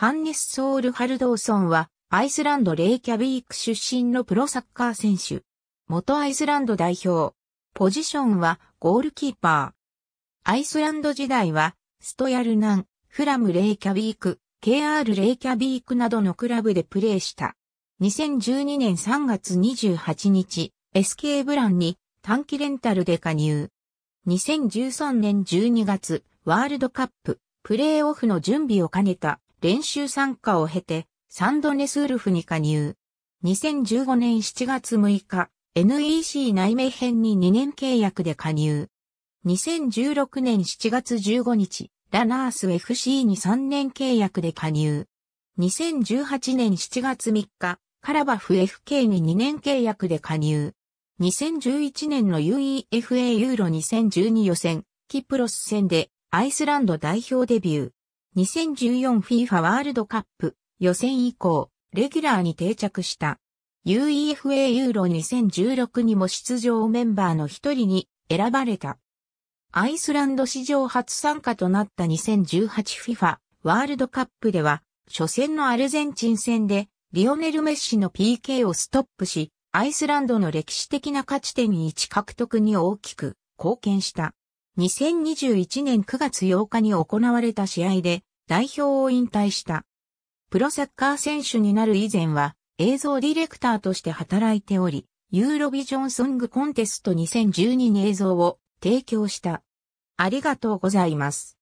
ハンネス・ソール・ハルドーソンは、アイスランド・レイキャビーク出身のプロサッカー選手。元アイスランド代表。ポジションは、ゴールキーパー。アイスランド時代は、ストヤルナン、フラム・レイキャビーク、KR レイキャビークなどのクラブでプレーした。2012年3月28日、SK ブランに短期レンタルで加入。2013年12月、ワールドカップ、プレーオフの準備を兼ねた練習参加を経て、サンドネスウルフに加入。2015年7月6日、NEC 内名編に2年契約で加入。2016年7月15日、ラナース FC に3年契約で加入。2018年7月3日、カラバフ FK に2年契約で加入。2011年の UEFA ユーロ2012予選、キプロス戦でアイスランド代表デビュー。2014FIFA ワールドカップ予選以降、レギュラーに定着した。UEFA ユーロ2016にも出場メンバーの一人に選ばれた。アイスランド史上初参加となった 2018FIFA ワールドカップでは、初戦のアルゼンチン戦でリオネル・メッシの PK をストップし、アイスランドの歴史的な勝ち点1獲得に大きく貢献した。2021年9月8日に行われた試合で代表を引退した。プロサッカー選手になる以前は映像ディレクターとして働いており、ユーロビジョンソングコンテスト2012に映像を提供した。ありがとうございます。